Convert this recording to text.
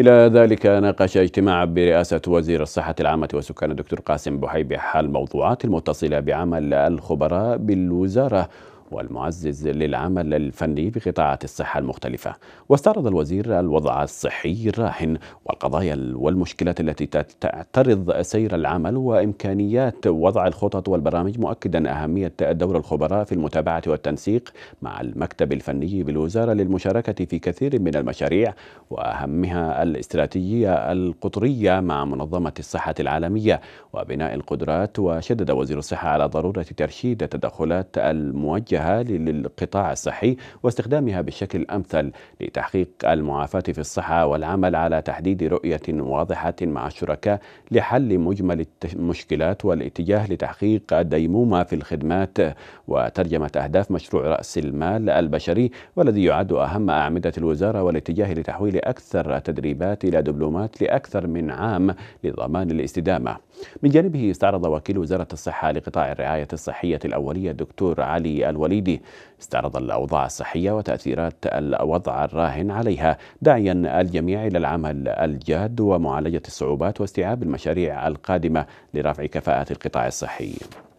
إلى ذلك ناقش اجتماع برئاسة وزير الصحة العامة والسكان الدكتور قاسم بحيبي حال الموضوعات المتصلة بعمل الخبراء بالوزارة والمعزز للعمل الفني بقطاعات الصحة المختلفة واستعرض الوزير الوضع الصحي الراهن والقضايا والمشكلات التي تعترض سير العمل وإمكانيات وضع الخطط والبرامج مؤكدا أهمية دور الخبراء في المتابعة والتنسيق مع المكتب الفني بالوزارة للمشاركة في كثير من المشاريع وأهمها الاستراتيجية القطرية مع منظمة الصحة العالمية وبناء القدرات وشدد وزير الصحة على ضرورة ترشيد التدخلات الموجهة وتوجيهها للقطاع الصحي واستخدامها بالشكل الأمثل لتحقيق المعافاة في الصحة والعمل على تحديد رؤية واضحة مع الشركاء لحل مجمل المشكلات والاتجاه لتحقيق ديمومة في الخدمات وترجمة أهداف مشروع رأس المال البشري والذي يعد أهم أعمدة الوزارة والاتجاه لتحويل أكثر تدريبات إلى دبلومات لأكثر من عام لضمان الاستدامة من جانبه استعرض وكيل وزارة الصحة لقطاع الرعاية الصحية الأولية الدكتور علي الولي الوليدي استعرض الأوضاع الصحية وتأثيرات الوضع الراهن عليها داعيا الجميع إلى العمل الجاد ومعالجة الصعوبات واستيعاب المشاريع القادمة لرفع كفاءة القطاع الصحي